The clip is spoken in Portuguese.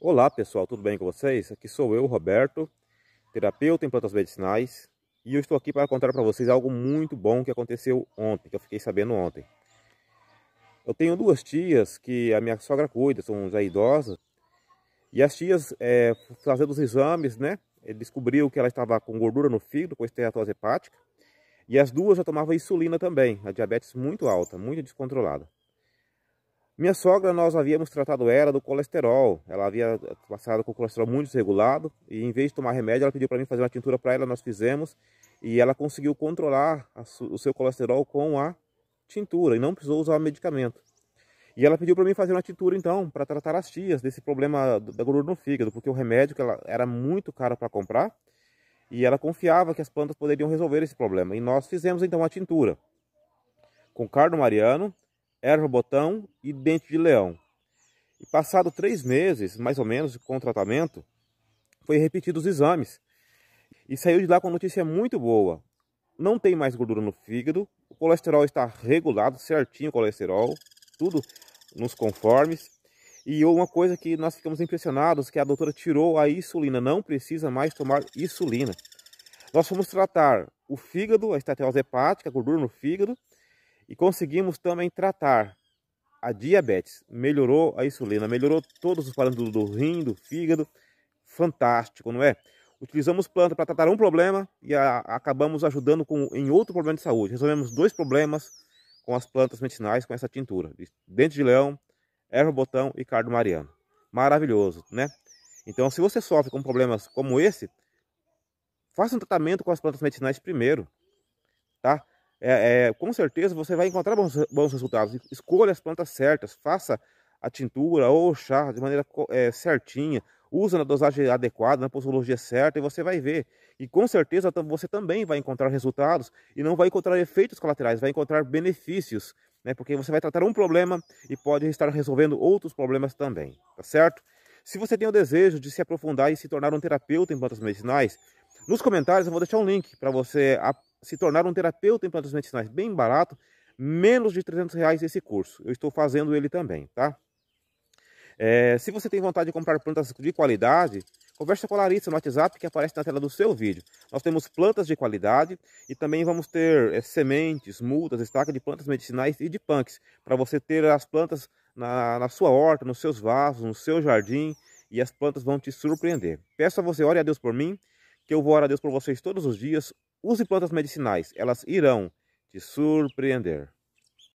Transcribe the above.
Olá pessoal, tudo bem com vocês? Aqui sou eu, Roberto, terapeuta em plantas medicinais, e eu estou aqui para contar para vocês algo muito bom que aconteceu ontem, que eu fiquei sabendo ontem. Eu tenho duas tias que a minha sogra cuida, são já idosas, e as tias, é, fazendo os exames, né, eh, descobriu que ela estava com gordura no fígado, com esteatose hepática, e as duas já tomavam insulina também, a diabetes muito alta, muito descontrolada. Minha sogra, nós havíamos tratado ela do colesterol. Ela havia passado com o colesterol muito desregulado e em vez de tomar remédio, ela pediu para mim fazer uma tintura para ela, nós fizemos e ela conseguiu controlar o seu colesterol com a tintura e não precisou usar medicamento. E ela pediu para mim fazer uma tintura então, para tratar as tias desse problema da gordura no fígado, porque o remédio que ela era muito caro para comprar e ela confiava que as plantas poderiam resolver esse problema. E nós fizemos então a tintura com cardo mariano, erva botão e dente de leão. E passado três meses, mais ou menos, com o tratamento, foi repetido os exames. E saiu de lá com uma notícia muito boa. Não tem mais gordura no fígado, o colesterol está regulado, certinho o colesterol, tudo nos conformes. E uma coisa que nós ficamos impressionados, que a doutora tirou a insulina, não precisa mais tomar insulina. Nós fomos tratar o fígado, a estatose hepática, a gordura no fígado, e conseguimos também tratar a diabetes. Melhorou a insulina, melhorou todos os parâmetros do rim, do fígado. Fantástico, não é? Utilizamos planta para tratar um problema e a, acabamos ajudando com, em outro problema de saúde. Resolvemos dois problemas com as plantas medicinais com essa tintura. Dente de leão, erva botão e cardo mariano. Maravilhoso, né? Então, se você sofre com problemas como esse, faça um tratamento com as plantas medicinais primeiro, tá? é, é, com certeza você vai encontrar bons, bons, resultados. Escolha as plantas certas, faça a tintura ou o chá de maneira é, certinha, usa na dosagem adequada, na posologia certa e você vai ver. E com certeza você também vai encontrar resultados e não vai encontrar efeitos colaterais, vai encontrar benefícios, né? Porque você vai tratar um problema e pode estar resolvendo outros problemas também, tá certo? Se você tem o desejo de se aprofundar e se tornar um terapeuta em plantas medicinais, nos comentários eu vou deixar um link para você se tornar um terapeuta em plantas medicinais bem barato, menos de 300 reais esse curso. Eu estou fazendo ele também, tá? É, se você tem vontade de comprar plantas de qualidade, converse com a Larissa no WhatsApp que aparece na tela do seu vídeo. Nós temos plantas de qualidade e também vamos ter é, sementes, mudas, estaca de plantas medicinais e de punks, para você ter as plantas na, na sua horta, nos seus vasos, no seu jardim, e as plantas vão te surpreender. Peço a você, ore a Deus por mim, que eu vou orar a Deus por vocês todos os dias. Use plantas medicinais, elas irão te surpreender.